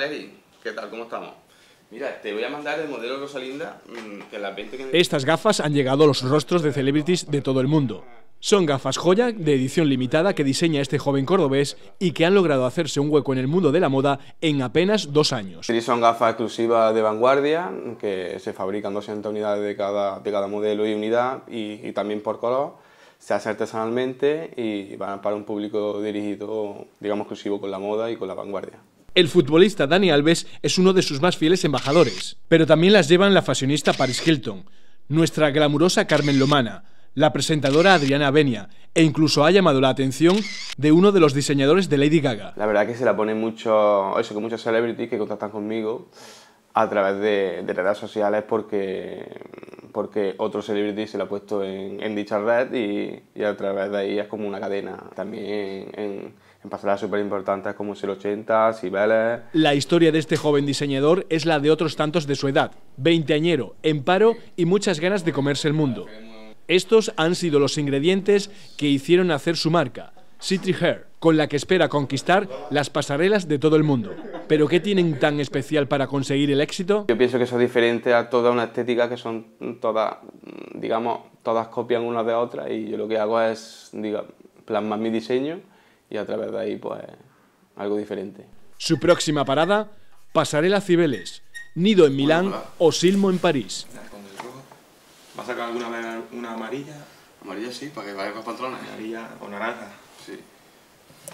tal, ¿Qué tal? ¿Cómo estamos? Mira, te voy a mandar el modelo Rosalinda, mm, que Estas gafas han llegado a los rostros de celebrities de todo el mundo. Son gafas joya de edición limitada que diseña este joven cordobés y que han logrado hacerse un hueco en el mundo de la moda en apenas dos años. Son gafas exclusivas de vanguardia que se fabrican 200 unidades de cada, de cada modelo y unidad y, y, también por color. Se hace artesanalmente y van para un público dirigido, digamos, exclusivo con la moda y con la vanguardia. El futbolista Dani Alves es uno de sus más fieles embajadores, pero también las llevan la fashionista Paris Hilton, nuestra glamurosa Carmen Lomana, la presentadora Adriana Benia, e incluso ha llamado la atención de uno de los diseñadores de Lady Gaga. La verdad es que se la pone mucho, eso, que muchos celebrities que contactan conmigo a través de, de redes sociales porque porque otro celebrity se lo ha puesto en, dicha red y, a través de ahí es como una cadena. También en, en pasarelas súper importantes como el 80, Cibeles. La historia de este joven diseñador es la de otros tantos de su edad, veinteañero, en paro y muchas ganas de comerse el mundo. Estos han sido los ingredientes que hicieron hacer su marca, Citri Hair con la que espera conquistar las pasarelas de todo el mundo. ¿Pero qué tienen tan especial para conseguir el éxito? Yo pienso que eso es diferente a toda una estética que son todas, digamos, todas copian una de otra y yo lo que hago es, plasmar mi diseño y a través de ahí, pues, algo diferente. Su próxima parada, Pasarela Cibeles, Nido en Milán o Silmo en París. ¿Vas a sacar alguna vez una amarilla? Amarilla sí, para que vaya con patronas. Amarilla o naranja. Sí.